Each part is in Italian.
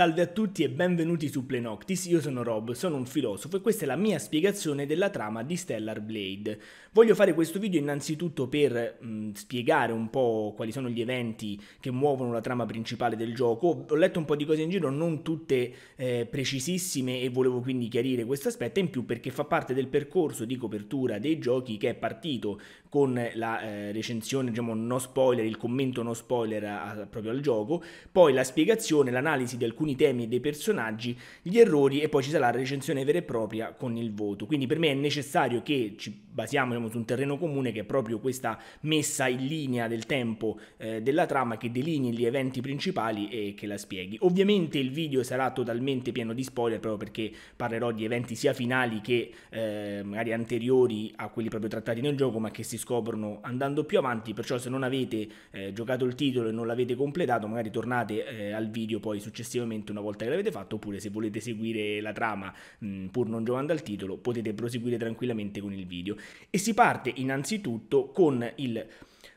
Salve a tutti e benvenuti su Plenoctis, io sono Rob, sono un filosofo e questa è la mia spiegazione della trama di Stellar Blade. Voglio fare questo video innanzitutto per mh, mm, spiegare un po' quali sono gli eventi che muovono la trama principale del gioco, ho letto un po' di cose in giro, non tutte eh, precisissime e volevo quindi chiarire questo aspetto, in più perché fa parte del percorso di copertura dei giochi che è partito con la eh, recensione, diciamo no spoiler, il commento no spoiler a, a, proprio al gioco, poi la spiegazione, l'analisi di alcuni temi e dei personaggi, gli errori e poi ci sarà la recensione vera e propria con il voto. Quindi per me è necessario che ci basiamo diciamo, su un terreno comune che è proprio questa messa in linea del tempo eh, della trama che delinei gli eventi principali e che la spieghi. Ovviamente il video sarà totalmente pieno di spoiler proprio perché parlerò di eventi sia finali che eh, magari anteriori a quelli proprio trattati nel gioco ma che si scoprono andando più avanti, perciò se non avete eh, giocato il titolo e non l'avete completato magari tornate eh, al video poi successivamente una volta che l'avete fatto oppure se volete seguire la trama mh, mm, pur non giocando al titolo potete proseguire tranquillamente con il video e si parte innanzitutto con il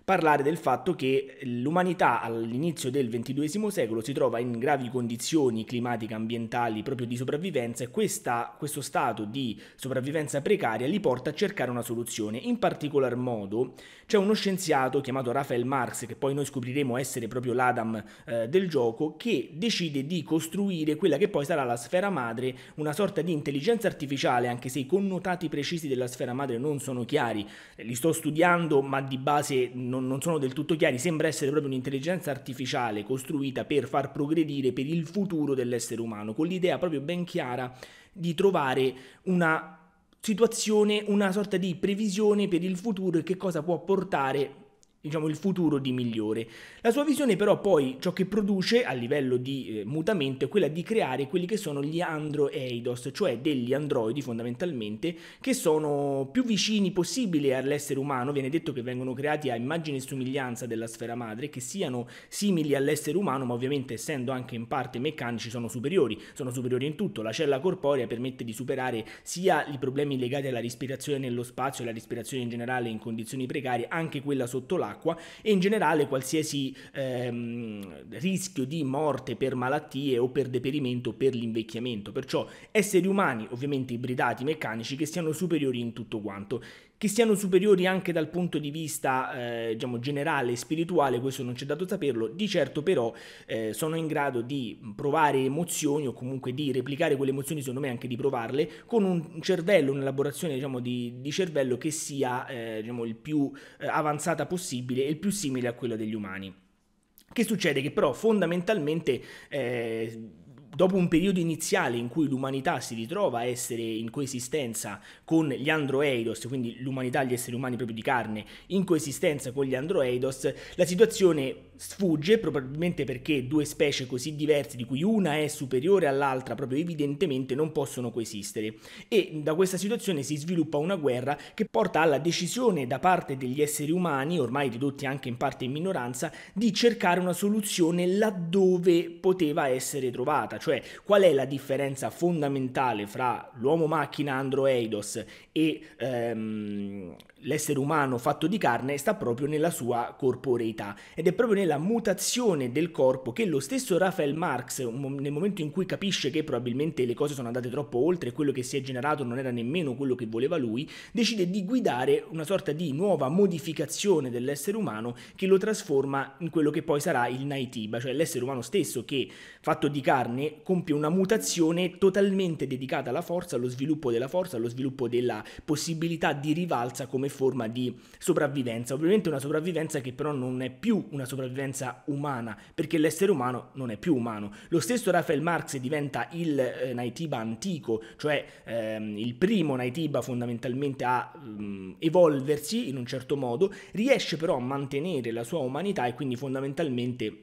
parlare del fatto che l'umanità all'inizio del XXI secolo si trova in gravi condizioni climatiche, ambientali, proprio di sopravvivenza e questa, questo stato di sopravvivenza precaria li porta a cercare una soluzione. In particolar modo c'è uno scienziato chiamato Raphael Marx, che poi noi scopriremo essere proprio l'Adam eh, del gioco, che decide di costruire quella che poi sarà la sfera madre, una sorta di intelligenza artificiale, anche se i connotati precisi della sfera madre non sono chiari. Eh, li sto studiando, ma di base non non, non sono del tutto chiari, sembra essere proprio un'intelligenza artificiale costruita per far progredire per il futuro dell'essere umano, con l'idea proprio ben chiara di trovare una situazione, una sorta di previsione per il futuro e che cosa può portare diciamo, il futuro di migliore. La sua visione però poi ciò che produce a livello di eh, mutamento è quella di creare quelli che sono gli Androidos, cioè degli androidi fondamentalmente che sono più vicini possibile all'essere umano, viene detto che vengono creati a immagine e somiglianza della sfera madre, che siano simili all'essere umano ma ovviamente essendo anche in parte meccanici sono superiori, sono superiori in tutto, la cella corporea permette di superare sia i problemi legati alla respirazione nello spazio e alla respirazione in generale in condizioni precarie, anche quella sotto l'acqua, dell'acqua e in generale qualsiasi ehm, rischio di morte per malattie o per deperimento per l'invecchiamento, perciò esseri umani ovviamente ibridati meccanici che siano superiori in tutto quanto. Che siano superiori anche dal punto di vista eh, diciamo, generale e spirituale, questo non c'è dato saperlo, di certo però eh, sono in grado di provare emozioni o comunque di replicare quelle emozioni, secondo me anche di provarle, con un cervello, un'elaborazione diciamo, di, di, cervello che sia eh, diciamo, il più eh, avanzata possibile e il più simile a quella degli umani. Che succede? Che però fondamentalmente eh, dopo un periodo iniziale in cui l'umanità si ritrova a essere in coesistenza con gli androeidos, quindi l'umanità, gli esseri umani proprio di carne, in coesistenza con gli androeidos, la situazione sfugge probabilmente perché due specie così diverse di cui una è superiore all'altra proprio evidentemente non possono coesistere e da questa situazione si sviluppa una guerra che porta alla decisione da parte degli esseri umani, ormai ridotti anche in parte in minoranza, di cercare una soluzione laddove poteva essere trovata, cioè qual è la differenza fondamentale fra l'uomo macchina androidos e ehm, l'essere umano fatto di carne sta proprio nella sua corporeità ed è proprio come la mutazione del corpo che lo stesso Raphael Marx, nel momento in cui capisce che probabilmente le cose sono andate troppo oltre e quello che si è generato non era nemmeno quello che voleva lui, decide di guidare una sorta di nuova modificazione dell'essere umano che lo trasforma in quello che poi sarà il Naitiba, cioè l'essere umano stesso che, fatto di carne, compie una mutazione totalmente dedicata alla forza, allo sviluppo della forza, allo sviluppo della possibilità di rivalsa come forma di sopravvivenza. Ovviamente una sopravvivenza che però non è più una sopravvivenza l'interferenza umana, perché l'essere umano non è più umano. Lo stesso Raphael Marx diventa il eh, Naitiba antico, cioè ehm, il primo Naitiba fondamentalmente a ehm, evolversi in un certo modo, riesce però a mantenere la sua umanità e quindi fondamentalmente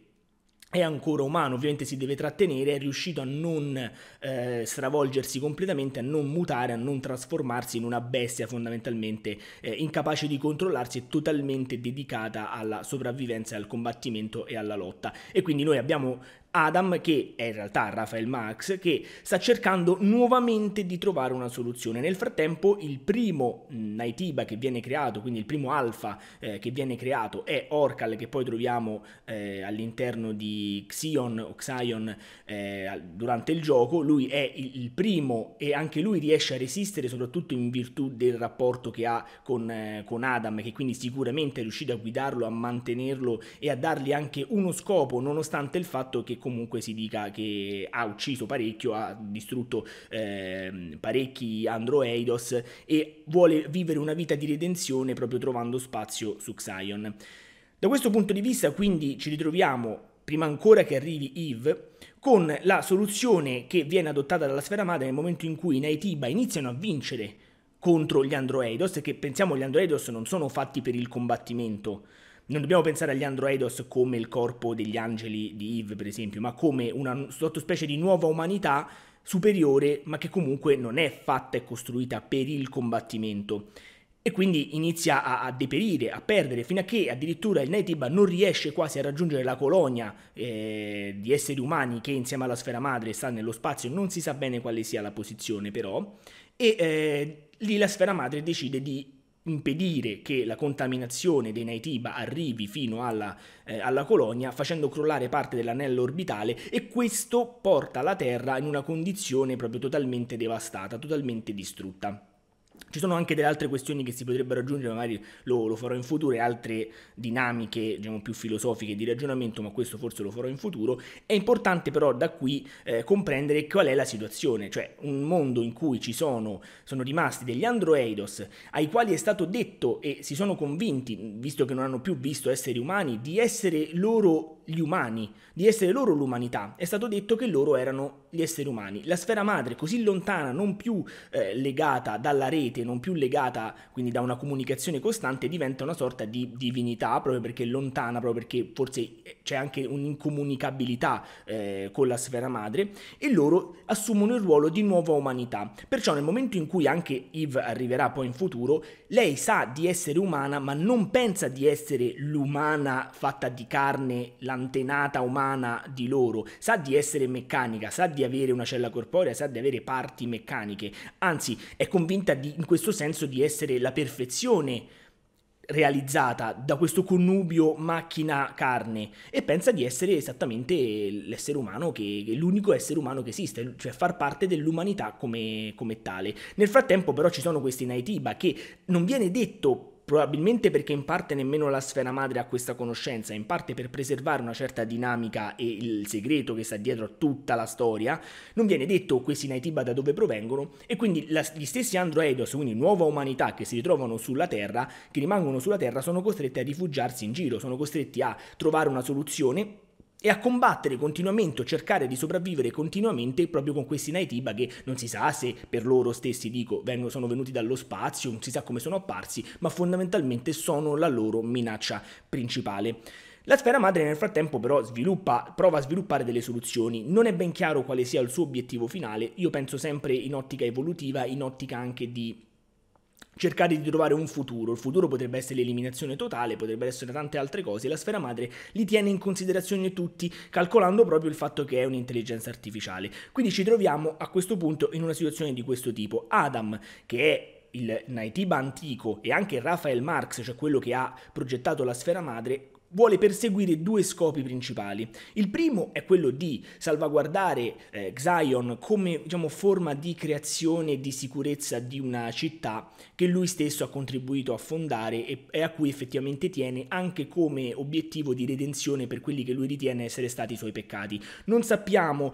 è ancora umano, ovviamente si deve trattenere, è riuscito a non eh, stravolgersi completamente, a non mutare, a non trasformarsi in una bestia fondamentalmente eh, incapace di controllarsi e totalmente dedicata alla sopravvivenza, al combattimento e alla lotta. E quindi noi abbiamo Adam, che è in realtà Rafael Max, che sta cercando nuovamente di trovare una soluzione. Nel frattempo il primo Naitiba mm, che viene creato, quindi il primo Alpha eh, che viene creato è Orcal, che poi troviamo eh, all'interno di Xion o Xion eh, durante il gioco. Lui è il, primo e anche lui riesce a resistere soprattutto in virtù del rapporto che ha con, eh, con Adam, che quindi sicuramente è riuscito a guidarlo, a mantenerlo e a dargli anche uno scopo, nonostante il fatto che comunque si dica che ha ucciso parecchio, ha distrutto eh, parecchi androidos e vuole vivere una vita di redenzione proprio trovando spazio su Xion. Da questo punto di vista quindi ci ritroviamo, prima ancora che arrivi Eve, con la soluzione che viene adottata dalla sfera madre nel momento in cui i Naitiba iniziano a vincere contro gli Androidos, che pensiamo gli Androidos non sono fatti per il combattimento, non dobbiamo pensare agli androidos come il corpo degli angeli di Eve, per esempio, ma come una sottospecie di nuova umanità superiore, ma che comunque non è fatta e costruita per il combattimento. E quindi inizia a, a, deperire, a perdere, fino a che addirittura il Netiba non riesce quasi a raggiungere la colonia eh, di esseri umani che insieme alla sfera madre sta nello spazio, non si sa bene quale sia la posizione però, e eh, lì la sfera madre decide di impedire che la contaminazione dei Naitiba arrivi fino alla, eh, alla, colonia facendo crollare parte dell'anello orbitale e questo porta la Terra in una condizione proprio totalmente devastata, totalmente distrutta. Ci sono anche delle altre questioni che si potrebbero aggiungere, magari lo, lo farò in futuro, e altre dinamiche diciamo, più filosofiche di ragionamento, ma questo forse lo farò in futuro. È importante però da qui eh, comprendere qual è la situazione, cioè un mondo in cui ci sono, sono rimasti degli androidos ai quali è stato detto e si sono convinti, visto che non hanno più visto esseri umani, di essere loro gli umani, di essere loro l'umanità. È stato detto che loro erano gli esseri umani. La sfera madre, così lontana, non più eh, legata dalla rete, non più legata quindi da una comunicazione costante, diventa una sorta di divinità, proprio perché è lontana, proprio perché forse eh, c'è anche un'incomunicabilità eh, con la sfera madre, e loro assumono il ruolo di nuova umanità. Perciò nel momento in cui anche Eve arriverà poi in futuro, lei sa di essere umana, ma non pensa di essere l'umana fatta di carne, l'antica, antenata umana di loro, sa di essere meccanica, sa di avere una cella corporea, sa di avere parti meccaniche, anzi è convinta di, in questo senso di essere la perfezione realizzata da questo connubio macchina-carne e pensa di essere esattamente l'essere umano che, l'unico essere umano che esiste, cioè far parte dell'umanità come, come tale. Nel frattempo però ci sono questi Naitiba che non viene detto probabilmente perché in parte nemmeno la sfera madre ha questa conoscenza, in parte per preservare una certa dinamica e il segreto che sta dietro a tutta la storia, non viene detto questi Naitiba da dove provengono e quindi la, gli stessi Androidos, quindi nuova umanità che si ritrovano sulla Terra, che rimangono sulla Terra, sono costretti a rifugiarsi in giro, sono costretti a trovare una soluzione e a combattere continuamente o cercare di sopravvivere continuamente proprio con questi Naitiba che non si sa se per loro stessi, dico, vengono, sono venuti dallo spazio, non si sa come sono apparsi, ma fondamentalmente sono la loro minaccia principale. La sfera madre nel frattempo però sviluppa, prova a sviluppare delle soluzioni, non è ben chiaro quale sia il suo obiettivo finale, io penso sempre in ottica evolutiva, in ottica anche di cercare di trovare un futuro. Il futuro potrebbe essere l'eliminazione totale, potrebbero essere tante altre cose. La sfera madre li tiene in considerazione tutti, calcolando proprio il fatto che è un'intelligenza artificiale. Quindi ci troviamo a questo punto in una situazione di questo tipo. Adam, che è il Naitiba antico e anche Raphael Marx, cioè quello che ha progettato la sfera madre, vuole perseguire due scopi principali. Il primo è quello di salvaguardare eh, Zion come diciamo, forma di creazione e di sicurezza di una città che lui stesso ha contribuito a fondare e, e, a cui effettivamente tiene anche come obiettivo di redenzione per quelli che lui ritiene essere stati i suoi peccati. Non sappiamo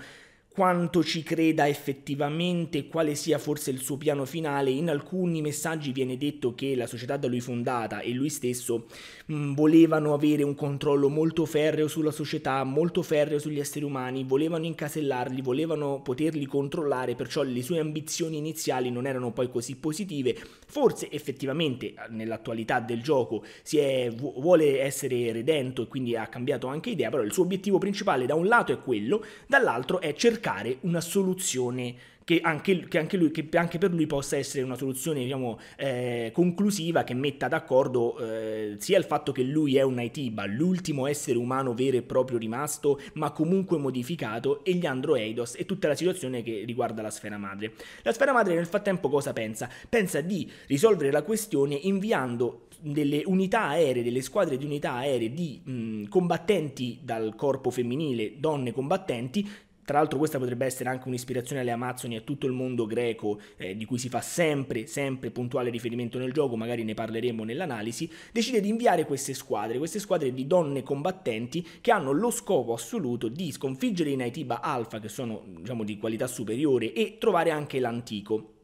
quanto ci creda effettivamente, quale sia forse il suo piano finale, in alcuni messaggi viene detto che la società da lui fondata e lui stesso mh, mm, volevano avere un controllo molto ferreo sulla società, molto ferreo sugli esseri umani, volevano incasellarli, volevano poterli controllare, perciò le sue ambizioni iniziali non erano poi così positive. Forse effettivamente nell'attualità del gioco si è, vuole essere redento e quindi ha cambiato anche idea, però il suo obiettivo principale da un lato è quello, dall'altro è cercare cercare una soluzione che anche, che anche, lui, che anche per lui possa essere una soluzione diciamo, eh, conclusiva che metta d'accordo eh, sia il fatto che lui è un Aitiba, l'ultimo essere umano vero e proprio rimasto, ma comunque modificato, e gli Androeidos e tutta la situazione che riguarda la sfera madre. La sfera madre nel frattempo cosa pensa? Pensa di risolvere la questione inviando delle unità aeree, delle squadre di unità aeree di mh, combattenti dal corpo femminile, donne combattenti, tra l'altro questa potrebbe essere anche un'ispirazione alle Amazzoni e a tutto il mondo greco eh, di cui si fa sempre, sempre puntuale riferimento nel gioco, magari ne parleremo nell'analisi, decide di inviare queste squadre, queste squadre di donne combattenti che hanno lo scopo assoluto di sconfiggere i Naitiba Alpha, che sono diciamo di qualità superiore, e trovare anche l'antico.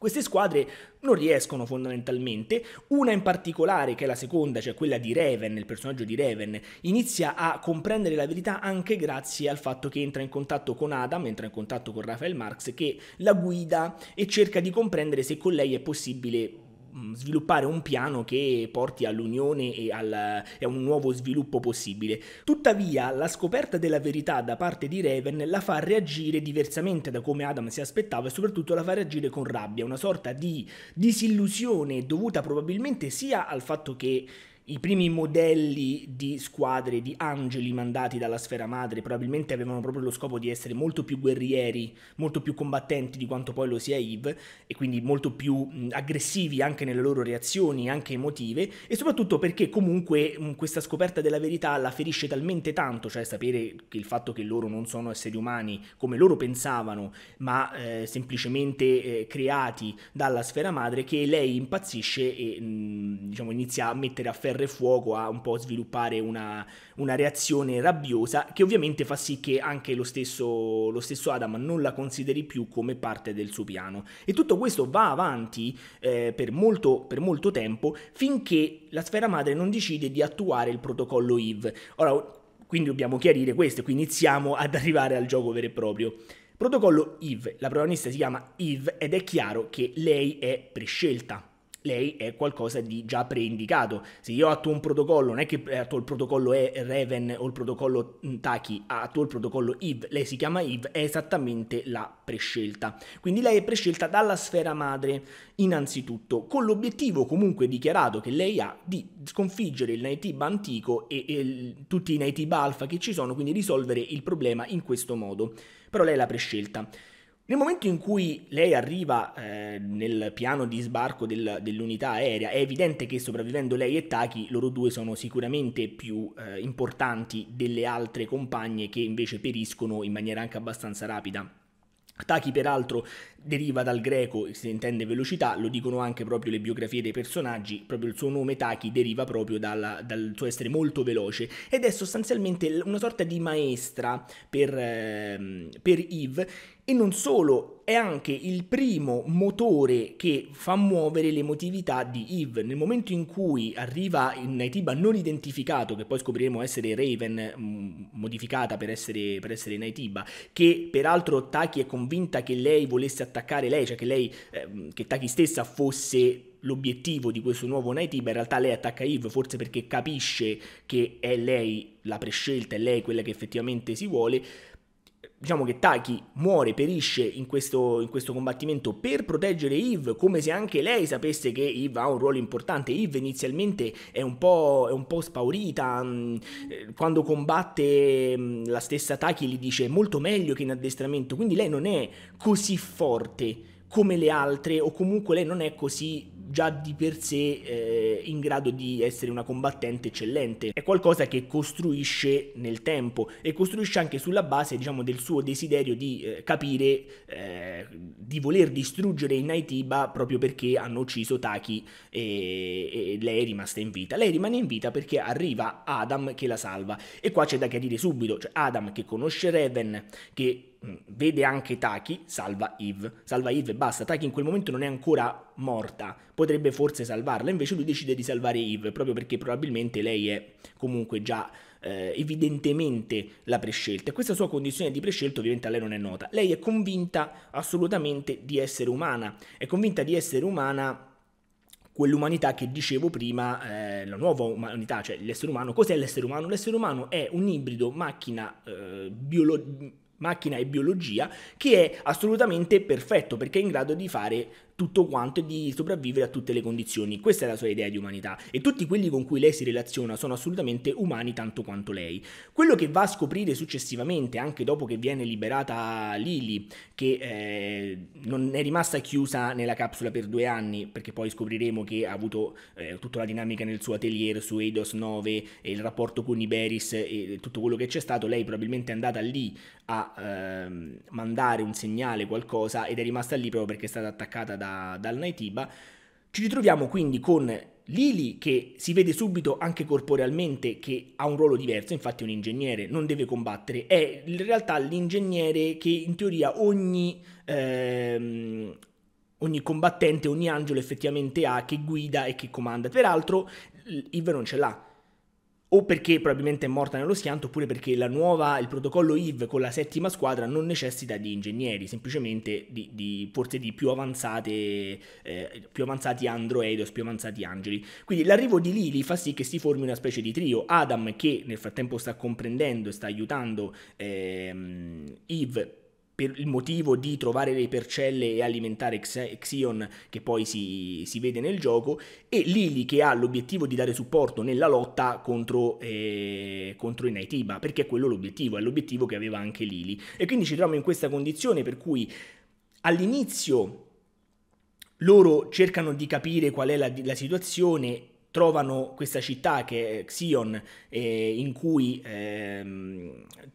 Queste squadre non riescono fondamentalmente, una in particolare che è la seconda, cioè quella di Raven, il personaggio di Raven, inizia a comprendere la verità anche grazie al fatto che entra in contatto con Adam, entra in contatto con Rafael Marx che la guida e cerca di comprendere se con lei è possibile Mm, sviluppare un piano che porti all'unione e, al, e, a un nuovo sviluppo possibile. Tuttavia, la scoperta della verità da parte di Raven la fa reagire diversamente da come Adam si aspettava e soprattutto la fa reagire con rabbia, una sorta di disillusione dovuta probabilmente sia al fatto che i primi modelli di squadre di angeli mandati dalla sfera madre probabilmente avevano proprio lo scopo di essere molto più guerrieri, molto più combattenti di quanto poi lo sia Eve e quindi molto più aggressivi anche nelle loro reazioni, anche emotive e soprattutto perché comunque questa scoperta della verità la ferisce talmente tanto, cioè sapere che il fatto che loro non sono esseri umani come loro pensavano, ma eh, semplicemente eh, creati dalla sfera madre che lei impazzisce e mh, diciamo inizia a mettere a ferro fuoco a un po' sviluppare una, una reazione rabbiosa che ovviamente fa sì che anche lo stesso, lo stesso, Adam non la consideri più come parte del suo piano. E tutto questo va avanti eh, per, molto, per molto tempo finché la sfera madre non decide di attuare il protocollo EVE. Ora, quindi dobbiamo chiarire questo, e qui iniziamo ad arrivare al gioco vero e proprio. Protocollo Eve, la protagonista si chiama Yves ed è chiaro che lei è prescelta, lei è qualcosa di già preindicato. Se io attuo un protocollo, non è che attuo il protocollo E Raven o il protocollo mm, Taki, attuo il protocollo Eve, lei si chiama Eve, è esattamente la prescelta. Quindi lei è prescelta dalla sfera madre, innanzitutto, con l'obiettivo comunque dichiarato che lei ha di sconfiggere il Naitiba antico e, e tutti i Naitiba alfa che ci sono, quindi risolvere il problema in questo modo. Però lei è la prescelta. Nel momento in cui lei arriva eh, nel piano di sbarco del, dell'unità aerea, è evidente che sopravvivendo lei e Taki, loro due sono sicuramente più eh, importanti delle altre compagne che invece periscono in maniera anche abbastanza rapida. Taki peraltro deriva dal greco, si intende velocità, lo dicono anche proprio le biografie dei personaggi, proprio il suo nome Taki deriva proprio dal, dal suo essere molto veloce ed è sostanzialmente una sorta di maestra per, eh, per Eve e non solo, è anche il primo motore che fa muovere l'emotività di Eve. Nel momento in cui arriva in Nightiba non identificato, che poi scopriremo essere Raven, mm, modificata per essere, per essere Nightiba, che peraltro Taki è convinta che lei volesse attaccare lei, cioè che, lei, eh, che Taki stessa fosse l'obiettivo di questo nuovo Nightiba, in realtà lei attacca Eve forse perché capisce che è lei la prescelta, è lei quella che effettivamente si vuole, diciamo che Taki muore, perisce in questo, in questo, combattimento per proteggere Eve, come se anche lei sapesse che Eve ha un ruolo importante. Eve inizialmente è un po', è un po spaurita, mm, eh, quando combatte mm, la stessa Taki gli dice molto meglio che in addestramento, quindi lei non è così forte come le altre o comunque lei non è così già di per sé eh, in grado di essere una combattente eccellente, è qualcosa che costruisce nel tempo e costruisce anche sulla base diciamo, del suo desiderio di eh, capire, eh, di voler distruggere in Naitiba proprio perché hanno ucciso Taki e, e lei è rimasta in vita. Lei rimane in vita perché arriva Adam che la salva e qua c'è da chiarire subito, cioè Adam che conosce Reven, che vede anche Taki, salva Eve. Salva Eve e basta. Taki in quel momento non è ancora morta, potrebbe forse salvarla, invece lui decide di salvare Eve proprio perché probabilmente lei è comunque già eh, evidentemente la prescelta. E questa sua condizione di prescelto ovviamente a lei non è nota. Lei è convinta assolutamente di essere umana, è convinta di essere umana quell'umanità che dicevo prima, eh, la nuova umanità, cioè l'essere umano. Cos'è l'essere umano? L'essere umano è un ibrido macchina eh, biologica macchina e biologia, che è assolutamente perfetto perché è in grado di fare tutto quanto e di sopravvivere a tutte le condizioni. Questa è la sua idea di umanità e tutti quelli con cui lei si relaziona sono assolutamente umani tanto quanto lei. Quello che va a scoprire successivamente, anche dopo che viene liberata Lily, che eh, non è rimasta chiusa nella capsula per due anni, perché poi scopriremo che ha avuto eh, tutta la dinamica nel suo atelier su Eidos 9 e il rapporto con Iberis e tutto quello che c'è stato, lei probabilmente è andata lì a eh, mandare un segnale, qualcosa, ed è rimasta lì proprio perché è stata attaccata da dal Naitiba. Ci ritroviamo quindi con Lili che si vede subito anche corporealmente che ha un ruolo diverso, infatti è un ingegnere, non deve combattere, è in realtà l'ingegnere che in teoria ogni, ehm, ogni combattente, ogni angelo effettivamente ha, che guida e che comanda. Peraltro Ive non ce l'ha, o perché probabilmente è morta nello schianto, oppure perché nuova, il protocollo IV con la settima squadra non necessita di ingegneri, semplicemente di, di forse di più, avanzate, eh, più avanzati Androidos, più avanzati angeli. Quindi l'arrivo di Lily fa sì che si formi una specie di trio. Adam che nel frattempo sta comprendendo e sta aiutando ehm, Eve per il motivo di trovare le percelle e alimentare Xion che poi si, si vede nel gioco, e Lily che ha l'obiettivo di dare supporto nella lotta contro, eh, contro i Naitiba, perché è quello l'obiettivo, è l'obiettivo che aveva anche Lily. E quindi ci troviamo in questa condizione per cui all'inizio loro cercano di capire qual è la, la situazione trovano questa città che è Xion, eh, in cui eh,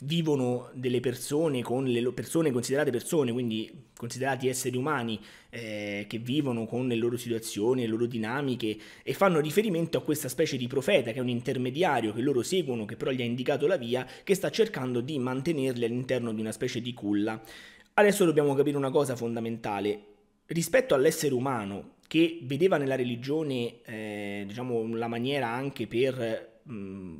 vivono delle persone con le persone considerate persone, quindi considerati esseri umani eh, che vivono con le loro situazioni, le loro dinamiche e fanno riferimento a questa specie di profeta che è un intermediario che loro seguono, che però gli ha indicato la via, che sta cercando di mantenerli all'interno di una specie di culla. Adesso dobbiamo capire una cosa fondamentale. Rispetto all'essere umano, che vedeva nella religione eh, diciamo, la maniera anche per mh,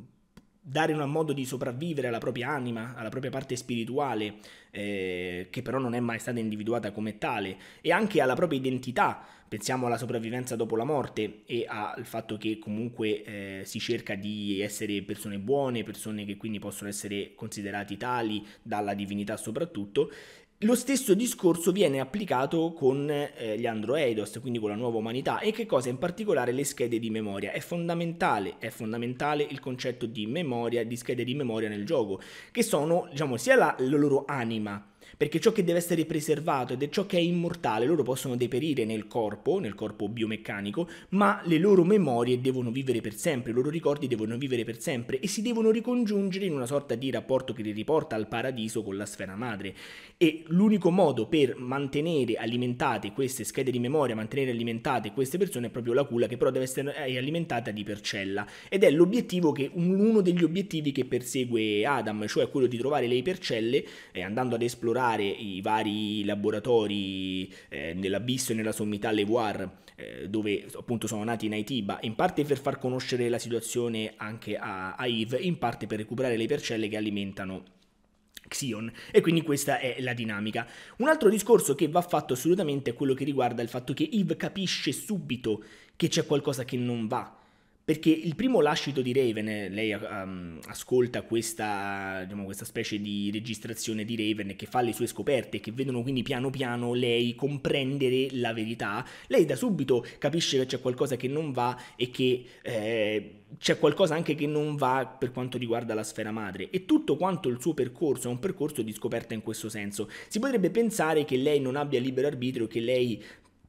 dare un modo di sopravvivere alla propria anima, alla propria parte spirituale, eh, che però non è mai stata individuata come tale, e anche alla propria identità, pensiamo alla sopravvivenza dopo la morte e al fatto che comunque eh, si cerca di essere persone buone, persone che quindi possono essere considerate tali dalla divinità soprattutto, lo stesso discorso viene applicato con eh, gli Androidos, quindi con la nuova umanità, e che cosa in particolare le schede di memoria. È fondamentale, è fondamentale il concetto di memoria, di schede di memoria nel gioco, che sono, diciamo, sia la, la loro anima, perché ciò che deve essere preservato ed è ciò che è immortale, loro possono deperire nel corpo, nel corpo biomeccanico, ma le loro memorie devono vivere per sempre, i loro ricordi devono vivere per sempre e si devono ricongiungere in una sorta di rapporto che li riporta al paradiso con la sfera madre. E l'unico modo per mantenere alimentate queste schede di memoria, mantenere alimentate queste persone è proprio la culla, che però deve essere eh, alimentata di percella. Ed è l'obiettivo che, uno degli obiettivi che persegue Adam, cioè quello di trovare le ipercelle e eh, andando ad esplorare esplorare i vari laboratori eh, nell'abisso e nella sommità Levoir, eh, dove appunto sono nati in Aitiba, in parte per far conoscere la situazione anche a, a Yves, in parte per recuperare le percelle che alimentano Xion e quindi questa è la dinamica. Un altro discorso che va fatto assolutamente è quello che riguarda il fatto che Yves capisce subito che c'è qualcosa che non va perché il primo lascito di Raven, eh, lei eh, um, ascolta questa, diciamo, questa, specie di registrazione di Raven che fa le sue scoperte, che vedono quindi piano piano lei comprendere la verità, lei da subito capisce che c'è qualcosa che non va e che eh, c'è qualcosa anche che non va per quanto riguarda la sfera madre. E tutto quanto il suo percorso è un percorso di scoperta in questo senso. Si potrebbe pensare che lei non abbia libero arbitrio, che lei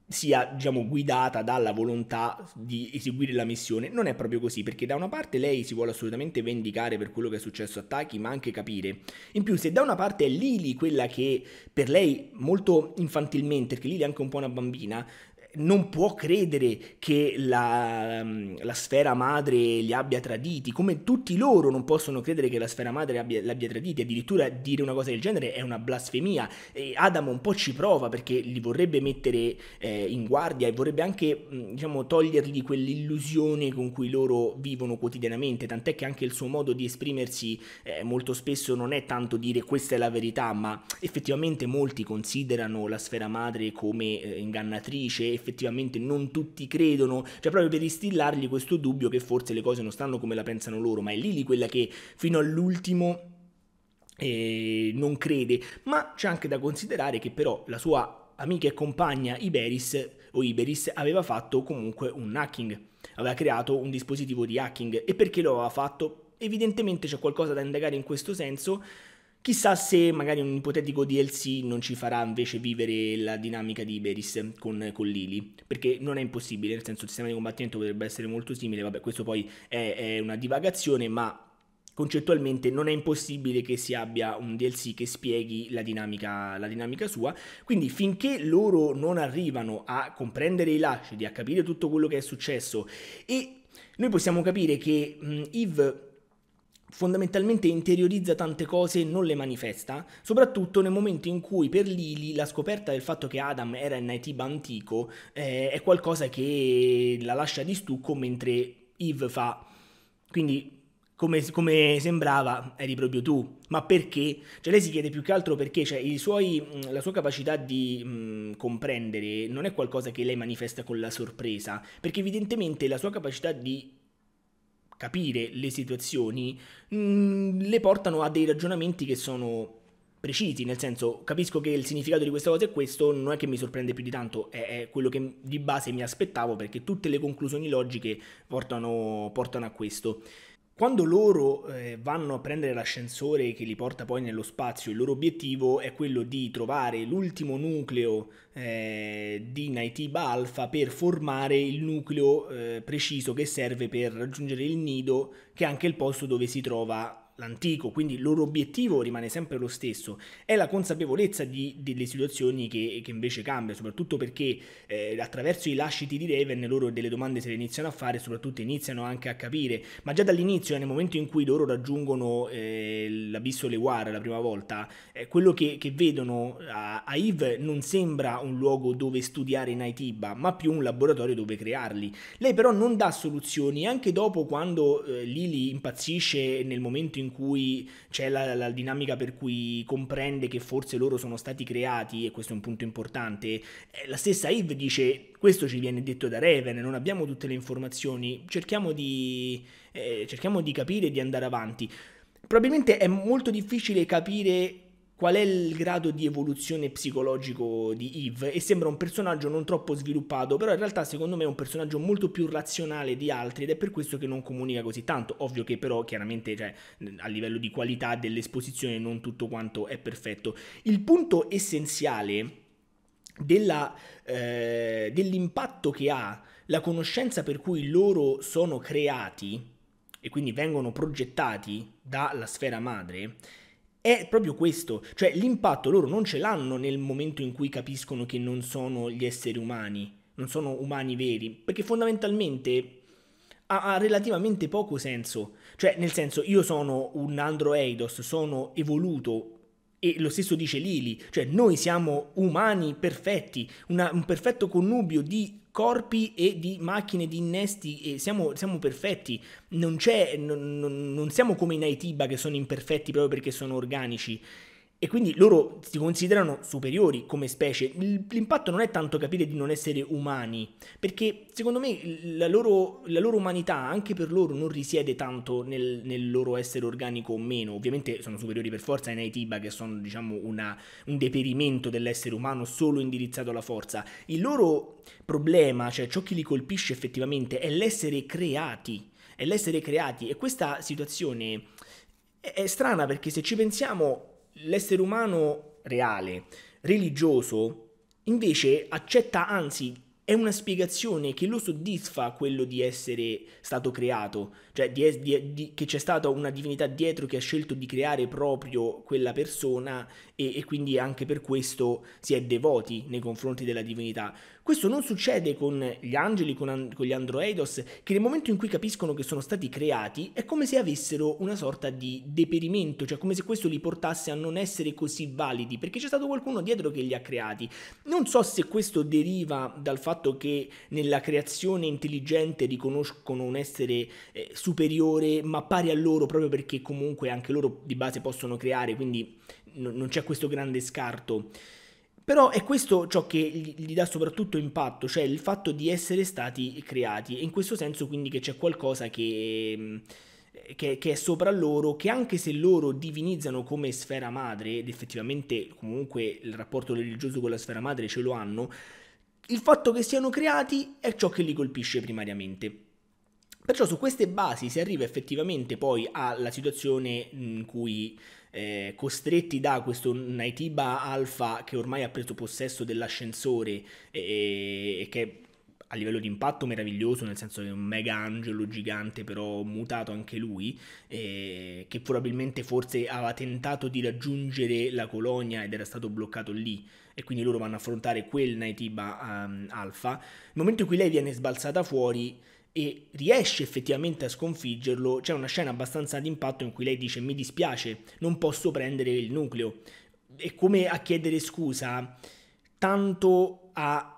sia diciamo, guidata dalla volontà di eseguire la missione. Non è proprio così, perché da una parte lei si vuole assolutamente vendicare per quello che è successo a Taki, ma anche capire. In più, se da una parte è Lily quella che per lei molto infantilmente, perché Lily è anche un po' una bambina, non può credere che la, mm, la, sfera madre li abbia traditi, come tutti loro non possono credere che la sfera madre abbia, li abbia traditi, addirittura dire una cosa del genere è una blasfemia. E Adam un po' ci prova perché li vorrebbe mettere eh, in guardia e vorrebbe anche mm, diciamo, togliergli quell'illusione con cui loro vivono quotidianamente, tant'è che anche il suo modo di esprimersi eh, molto spesso non è tanto dire questa è la verità, ma effettivamente molti considerano la sfera madre come eh, ingannatrice effettivamente non tutti credono, cioè proprio per instillargli questo dubbio che forse le cose non stanno come la pensano loro, ma è Lili quella che fino all'ultimo eh, non crede, ma c'è anche da considerare che però la sua amica e compagna Iberis o Iberis aveva fatto comunque un hacking, aveva creato un dispositivo di hacking e perché lo aveva fatto? Evidentemente c'è qualcosa da indagare in questo senso Chissà se magari un ipotetico DLC non ci farà invece vivere la dinamica di Iberis con, con Lily, perché non è impossibile, nel senso il sistema di combattimento potrebbe essere molto simile, vabbè questo poi è, è una divagazione, ma concettualmente non è impossibile che si abbia un DLC che spieghi la dinamica, la dinamica, sua, quindi finché loro non arrivano a comprendere i lasciti, a capire tutto quello che è successo e noi possiamo capire che mh, Yves fondamentalmente interiorizza tante cose e non le manifesta, soprattutto nel momento in cui per Lily la scoperta del fatto che Adam era in Naitiba antico eh, è qualcosa che la lascia di stucco mentre Eve fa. Quindi come, come, sembrava eri proprio tu. Ma perché? Cioè lei si chiede più che altro perché cioè, suoi, mm, la sua capacità di mh, mm, comprendere non è qualcosa che lei manifesta con la sorpresa, perché evidentemente la sua capacità di capire le situazioni mh, mm, le portano a dei ragionamenti che sono precisi, nel senso capisco che il significato di questa cosa è questo, non è che mi sorprende più di tanto, è, è quello che di base mi aspettavo perché tutte le conclusioni logiche portano, portano a questo. Quando loro eh, vanno a prendere l'ascensore che li porta poi nello spazio, il loro obiettivo è quello di trovare l'ultimo nucleo eh, di Naitiba Alpha per formare il nucleo eh, preciso che serve per raggiungere il nido, che è anche il posto dove si trova l'antico, quindi il loro obiettivo rimane sempre lo stesso, è la consapevolezza di, delle situazioni che, che, invece cambia, soprattutto perché eh, attraverso i lasciti di Raven loro delle domande se le iniziano a fare, soprattutto iniziano anche a capire, ma già dall'inizio, nel momento in cui loro raggiungono eh, l'abisso Lewar la prima volta, eh, quello che, che, vedono a, a Yves non sembra un luogo dove studiare in Naitiba, ma più un laboratorio dove crearli. Lei però non dà soluzioni, anche dopo quando eh, Lily impazzisce nel momento in in cui c'è la, la, dinamica per cui comprende che forse loro sono stati creati, e questo è un punto importante, eh, la stessa Eve dice questo ci viene detto da Raven, non abbiamo tutte le informazioni, cerchiamo di, eh, cerchiamo di capire e di andare avanti. Probabilmente è molto difficile capire qual è il grado di evoluzione psicologico di Eve e sembra un personaggio non troppo sviluppato, però in realtà secondo me è un personaggio molto più razionale di altri ed è per questo che non comunica così tanto, ovvio che però chiaramente cioè, a livello di qualità dell'esposizione non tutto quanto è perfetto. Il punto essenziale della, eh, dell'impatto che ha la conoscenza per cui loro sono creati e quindi vengono progettati dalla sfera madre è proprio questo, cioè l'impatto loro non ce l'hanno nel momento in cui capiscono che non sono gli esseri umani, non sono umani veri, perché fondamentalmente ha, relativamente poco senso. Cioè, nel senso, io sono un androidos, sono evoluto. E lo stesso dice Lili, cioè noi siamo umani perfetti, una, un perfetto connubio di corpi e di macchine di innesti e siamo, siamo perfetti, non, non, non siamo come i Naitiba che sono imperfetti proprio perché sono organici. E quindi loro si considerano superiori come specie. L'impatto non è tanto capire di non essere umani, perché secondo me la loro, la loro umanità anche per loro non risiede tanto nel, nel, loro essere organico o meno. Ovviamente sono superiori per forza ai Naitiba, che sono diciamo una, un deperimento dell'essere umano solo indirizzato alla forza. Il loro problema, cioè ciò che li colpisce effettivamente, è l'essere creati. È l'essere creati. E questa situazione è, è strana perché se ci pensiamo l'essere umano reale, religioso, invece accetta, anzi è una spiegazione che lo soddisfa quello di essere stato creato, cioè di, di, di, che c'è stata una divinità dietro che ha scelto di creare proprio quella persona e, e quindi anche per questo si è devoti nei confronti della divinità. Questo non succede con gli angeli, con, an- con gli androidos, che nel momento in cui capiscono che sono stati creati è come se avessero una sorta di deperimento, cioè come se questo li portasse a non essere così validi, perché c'è stato qualcuno dietro che li ha creati. Non so se questo deriva dal fatto che nella creazione intelligente riconoscono un essere eh, superiore ma pari a loro proprio perché comunque anche loro di base possono creare, quindi n- non c'è questo grande scarto. Però è questo ciò che gli dà soprattutto impatto, cioè il fatto di essere stati creati. E in questo senso quindi che c'è qualcosa che, che, che è sopra loro, che anche se loro divinizzano come sfera madre, ed effettivamente comunque il rapporto religioso con la sfera madre ce lo hanno, il fatto che siano creati è ciò che li colpisce primariamente. Perciò su queste basi si arriva effettivamente poi alla situazione in cui eh, costretti da questo Naitiba Alpha che ormai ha preso possesso dell'ascensore e, e, che a livello di impatto meraviglioso, nel senso che è un mega angelo gigante, però mutato anche lui, eh, che probabilmente forse aveva tentato di raggiungere la colonia ed era stato bloccato lì. E quindi loro vanno a affrontare quel Naitiba um, ehm, Alpha. Nel momento in cui lei viene sbalzata fuori, e riesce effettivamente a sconfiggerlo, c'è una scena abbastanza d'impatto in cui lei dice mi dispiace, non posso prendere il nucleo. È come a chiedere scusa, tanto a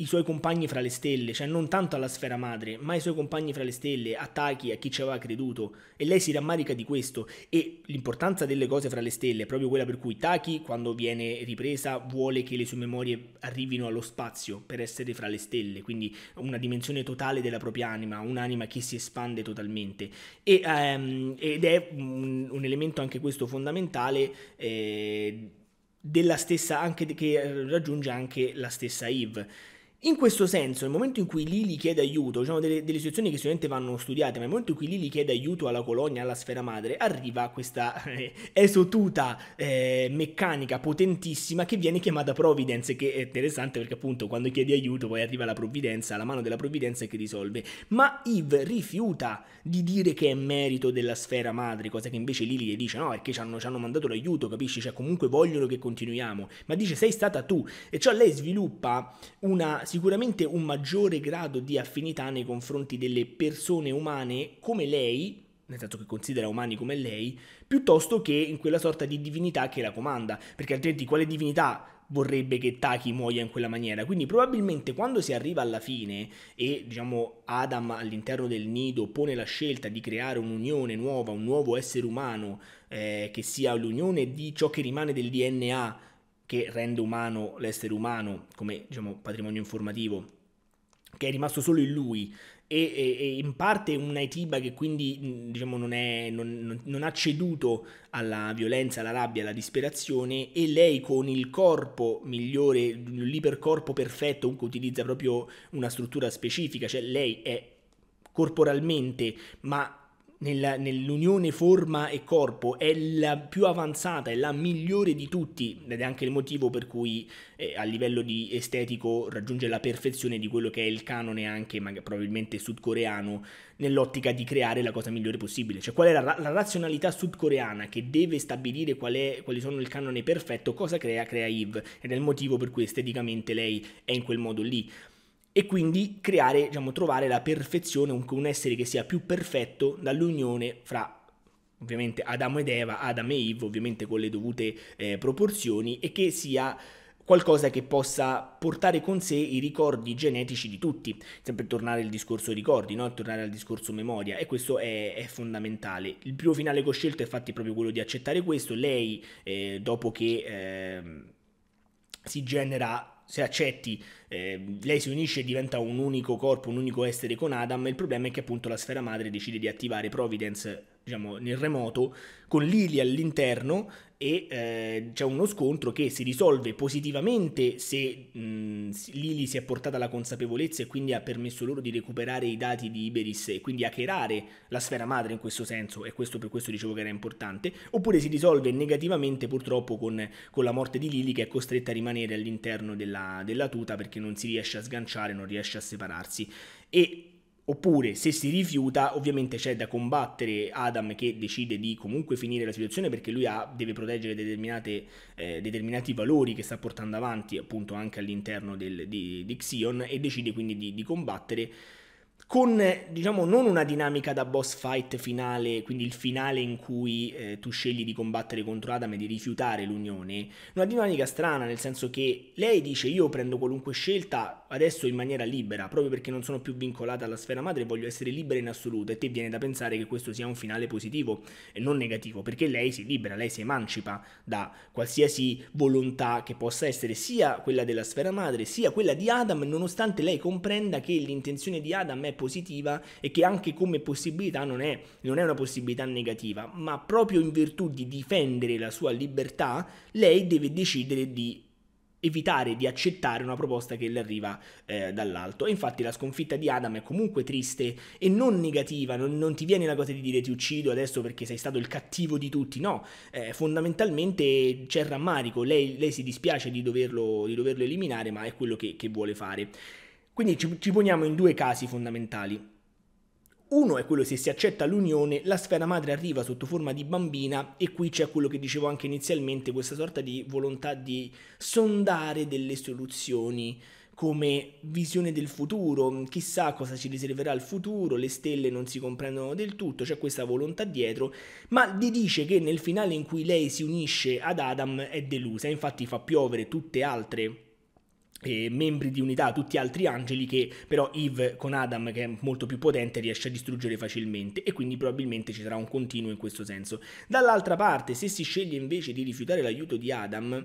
i suoi compagni fra le stelle, cioè non tanto alla sfera madre, ma ai suoi compagni fra le stelle, attacchi a chi ci aveva creduto e lei si rammarica di questo e l'importanza delle cose fra le stelle è proprio quella per cui Taki quando viene ripresa vuole che le sue memorie arrivino allo spazio per essere fra le stelle, quindi una dimensione totale della propria anima, un'anima che si espande totalmente e, um, ed è un, un, elemento anche questo fondamentale eh, della stessa anche che raggiunge anche la stessa Eve in questo senso, nel momento in cui Lili chiede aiuto, ci sono delle, delle, situazioni che sicuramente vanno studiate, ma nel momento in cui Lili chiede aiuto alla colonia, alla sfera madre, arriva questa eh, esotuta eh, meccanica potentissima che viene chiamata Providence, che è interessante perché appunto quando chiedi aiuto poi arriva la provvidenza, la mano della provvidenza che risolve. Ma Eve rifiuta di dire che è merito della sfera madre, cosa che invece Lili le dice no, perché ci hanno, ci hanno mandato l'aiuto, capisci? Cioè comunque vogliono che continuiamo, ma dice sei stata tu. E cioè lei sviluppa una sicuramente un maggiore grado di affinità nei confronti delle persone umane come lei, nel senso che considera umani come lei, piuttosto che in quella sorta di divinità che la comanda, perché altrimenti quale divinità vorrebbe che Taki muoia in quella maniera? Quindi probabilmente quando si arriva alla fine e diciamo Adam all'interno del nido pone la scelta di creare un'unione nuova, un nuovo essere umano eh, che sia l'unione di ciò che rimane del DNA che rende umano l'essere umano come diciamo, patrimonio informativo, che è rimasto solo in lui. E, e, e in parte un Aitiba che quindi diciamo, non, è, non, non ha ceduto alla violenza, alla rabbia, alla disperazione e lei con il corpo migliore, l'ipercorpo perfetto, comunque utilizza proprio una struttura specifica, cioè lei è corporalmente ma nella, nell'unione forma e corpo è la più avanzata, è la migliore di tutti ed è anche il motivo per cui eh, a livello di estetico raggiunge la perfezione di quello che è il canone anche ma, probabilmente sudcoreano nell'ottica di creare la cosa migliore possibile. Cioè qual è la, la razionalità sudcoreana che deve stabilire qual è, quali sono il canone perfetto, cosa crea? Crea Eve ed è il motivo per cui esteticamente lei è in quel modo lì e quindi creare, diciamo, trovare la perfezione, un, un essere che sia più perfetto dall'unione fra ovviamente Adamo ed Eva, Adam e Eve, ovviamente con le dovute eh, proporzioni, e che sia qualcosa che possa portare con sé i ricordi genetici di tutti, sempre tornare al discorso ricordi, no? tornare al discorso memoria e questo è, è, fondamentale. Il primo finale che ho scelto è infatti proprio quello di accettare questo, lei eh, dopo che eh, si genera se accetti, eh, lei si unisce e diventa un unico corpo, un unico essere con Adam, il problema è che appunto la sfera madre decide di attivare Providence diciamo, nel remoto, con Lily all'interno e eh, c'è uno scontro che si risolve positivamente se mh, Lili si è portata alla consapevolezza e quindi ha permesso loro di recuperare i dati di Iberis e quindi hackerare la sfera madre in questo senso e questo per questo dicevo che era importante oppure si risolve negativamente purtroppo con, con la morte di Lili che è costretta a rimanere all'interno della, della tuta perché non si riesce a sganciare non riesce a separarsi e Oppure, se si rifiuta, ovviamente c'è da combattere Adam che decide di comunque finire la situazione perché lui ha, deve proteggere eh, determinati valori che sta portando avanti appunto anche all'interno del, di, di, Xion e decide quindi di, di combattere con eh, diciamo non una dinamica da boss fight finale, quindi il finale in cui eh, tu scegli di combattere contro Adam e di rifiutare l'unione, una dinamica strana, nel senso che lei dice io prendo qualunque scelta adesso in maniera libera, proprio perché non sono più vincolata alla sfera madre, voglio essere libera in assoluto e te viene da pensare che questo sia un finale positivo e non negativo, perché lei si libera, lei si emancipa da qualsiasi volontà che possa essere sia quella della sfera madre, sia quella di Adam, nonostante lei comprenda che l'intenzione di Adam è è positiva e che anche come possibilità non è, non è una possibilità negativa, ma proprio in virtù di difendere la sua libertà, lei deve decidere di evitare di accettare una proposta che le arriva eh, dall'alto. E infatti la sconfitta di Adam è comunque triste e non negativa, non, non, ti viene la cosa di dire ti uccido adesso perché sei stato il cattivo di tutti, no, eh, fondamentalmente c'è rammarico, lei, lei si dispiace di doverlo, di doverlo, eliminare, ma è quello che, che vuole fare. Quindi ci, ci poniamo in due casi fondamentali. Uno è quello se si accetta l'unione, la sfera madre arriva sotto forma di bambina e qui c'è quello che dicevo anche inizialmente, questa sorta di volontà di sondare delle soluzioni come visione del futuro, chissà cosa ci riserverà il futuro, le stelle non si comprendono del tutto, c'è questa volontà dietro, ma gli dice che nel finale in cui lei si unisce ad Adam è delusa, infatti fa piovere tutte altre eh, membri di unità, tutti altri angeli che però Eve con Adam che è molto più potente riesce a distruggere facilmente e quindi probabilmente ci sarà un continuo in questo senso. Dall'altra parte se si sceglie invece di rifiutare l'aiuto di Adam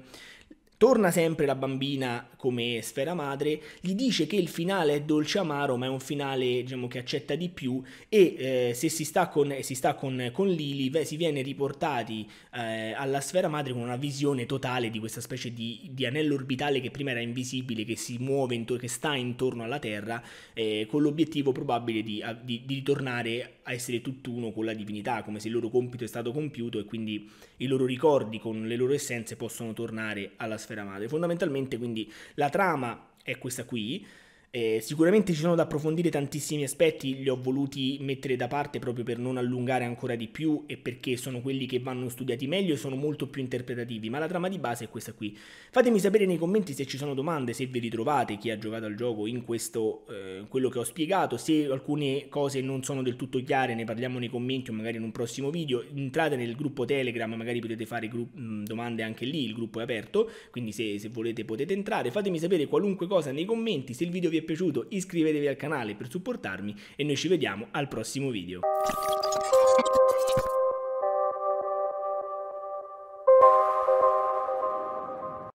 Torna sempre la bambina come sfera madre, gli dice che il finale è dolce amaro, ma è un finale diciamo, che accetta di più e eh, se si sta, con, si sta con, con Lily beh, si viene riportati eh, alla sfera madre con una visione totale di questa specie di, di anello orbitale che prima era invisibile, che si muove, intor- che sta intorno alla Terra, eh, con l'obiettivo probabile di, di, di ritornare a essere tutt'uno con la divinità, come se il loro compito è stato compiuto e quindi i loro ricordi con le loro essenze possono tornare alla sfera sfera madre. Fondamentalmente quindi la trama è questa qui, eh, sicuramente ci sono da approfondire tantissimi aspetti, li ho voluti mettere da parte proprio per non allungare ancora di più e perché sono quelli che vanno studiati meglio e sono molto più interpretativi, ma la trama di base è questa qui. Fatemi sapere nei commenti se ci sono domande, se vi ritrovate, chi ha giocato al gioco in questo, eh, quello che ho spiegato, se alcune cose non sono del tutto chiare ne parliamo nei commenti o magari in un prossimo video, entrate nel gruppo Telegram, magari potete fare mm, domande anche lì, il gruppo è aperto, quindi se, se volete potete entrare, fatemi sapere qualunque cosa nei commenti, se il video vi è è piaciuto iscrivetevi al canale per supportarmi e noi ci vediamo al prossimo video.